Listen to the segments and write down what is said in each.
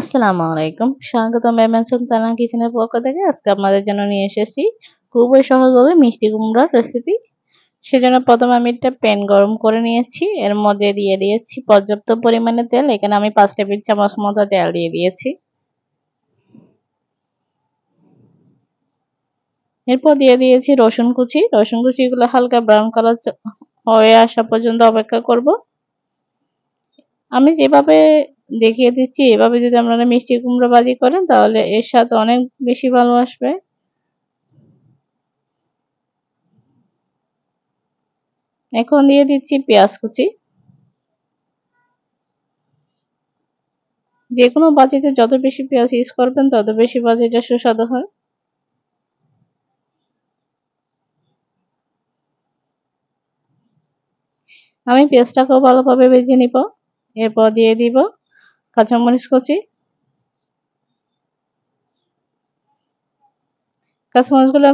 আসসালামু আলাইকুম স্বাগত ম্যামাচল তানা কিচেনের পক্ষ থেকে আজকে আপনাদের জন্য নিয়ে এসেছি খুবই সহজভাবে মিষ্টি কুমড়ার রেসিপি সেজন্য প্রথমে আমি একটা প্যান গরম করে নিয়েছি এর মধ্যে দিয়ে দিয়েছি পর্যাপ্ত পরিমাণে তেল এখানে আমি পাঁচ টেবিল চামচ মতো তেল দিয়ে দিয়েছি এরপর দিয়ে দিয়েছি রসুন কুচি রসুন কুচিগুলো হালকা ব্রাউন কালার হয়ে আসা পর্যন্ত অপেক্ষা করবো আমি যেভাবে দেখিয়ে দিচ্ছি এভাবে যদি আপনারা মিষ্টি কুমড়ো বাজি করেন তাহলে এর স্বাদ অনেক বেশি ভালো আসবে এখন দিয়ে দিচ্ছি পেঁয়াজ কুচি যে কোনো বাজিতে যত বেশি পেঁয়াজ ইউজ করবেন তত বেশি বাজিটা সুস্বাদু হয় আমি পেঁয়াজটাকেও ভালোভাবে বেজে নিব এরপর দিয়ে দিব কাঁচামরিচ কুচি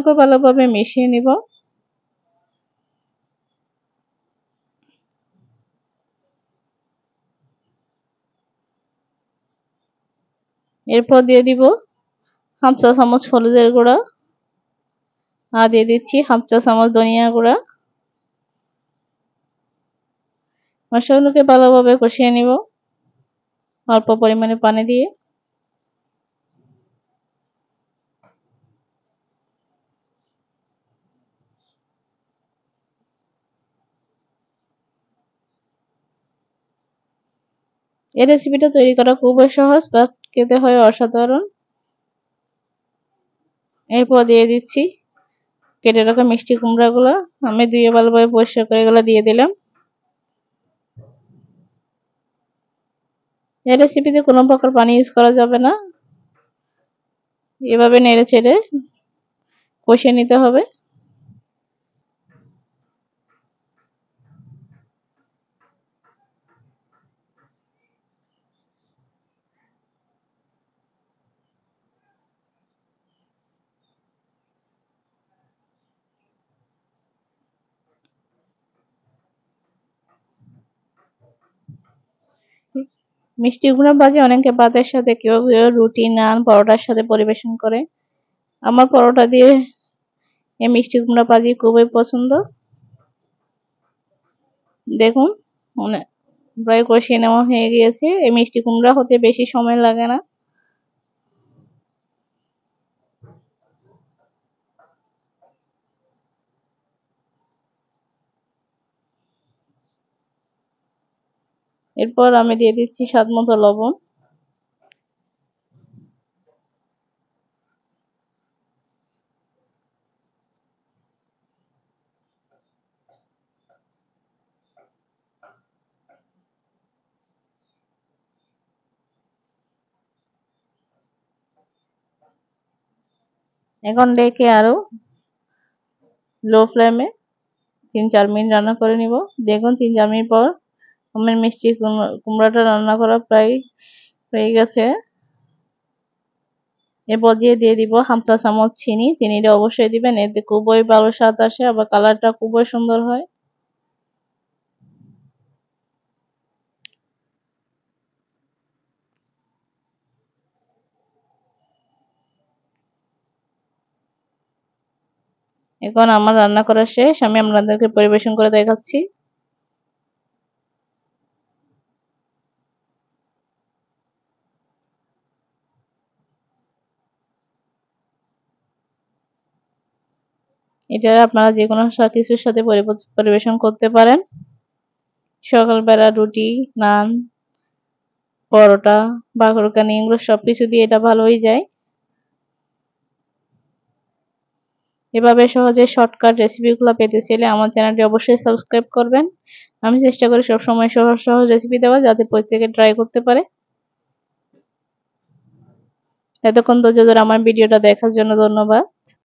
খুব ভালোভাবে মিশিয়ে নিব এরপর দিয়ে দিব হাফ চা চামচ হলুদের গুঁড়া আর দিয়ে দিচ্ছি হাফ চা চামচ ধনিয়া গুঁড়া মশলাগুলোকে ভালোভাবে কষিয়ে নিব অল্প পরিমাণে পানি দিয়ে এই রেসিপিটা তৈরি করা খুবই সহজ বা খেতে হয় অসাধারণ এরপর দিয়ে দিচ্ছি কেটে রাখা মিষ্টি কুমড়াগুলো আমি ধুয়ে ভালোভাবে পরিষ্কার করে এগুলো দিয়ে দিলাম এই রেসিপিতে কোনো প্রকার পানি ইউজ করা যাবে না এভাবে নেড়ে চেড়ে কষিয়ে নিতে হবে মিষ্টি কুমড়া ভাজি অনেকে ভাতের সাথে কেউ কেউ রুটি নান পরোটার সাথে পরিবেশন করে আমার পরোটা দিয়ে এই মিষ্টি কুমড়া ভাজি খুবই পছন্দ দেখুন মানে প্রায় কষিয়ে নেওয়া হয়ে গিয়েছে এই মিষ্টি কুমড়া হতে বেশি সময় লাগে না এরপর আমি দিয়ে দিচ্ছি স্বাদ মতো লবণ এখন ডেকে আরো লো ফ্লেমে তিন চার মিনিট রান্না করে নিব দেখুন তিন চার মিনিট পর আমের মিষ্টি কুমড়াটা রান্না করা প্রায় হয়ে গেছে এরপর দিয়ে দিয়ে দিব হামচা চামচ চিনি চিনিটা অবশ্যই দিবেন এতে খুবই ভালো স্বাদ আসে আবার কালারটা খুবই সুন্দর হয় এখন আমার রান্না করা শেষ আমি আপনাদেরকে পরিবেশন করে দেখাচ্ছি এটা আপনারা যে কোনো কিছুর সাথে পরিবেশন করতে পারেন সকালবেলা রুটি নান পরোটা বাঘরকানি এগুলো সব কিছু দিয়ে এটা ভালোই যায় এভাবে সহজে শর্টকাট রেসিপিগুলো পেতে চাইলে আমার চ্যানেলটি অবশ্যই সাবস্ক্রাইব করবেন আমি চেষ্টা করি সবসময় সহজ সহজ রেসিপি দেওয়া যাতে প্রত্যেকে ট্রাই করতে পারে এতক্ষণ ধৈর্য ধরে আমার ভিডিওটা দেখার জন্য ধন্যবাদ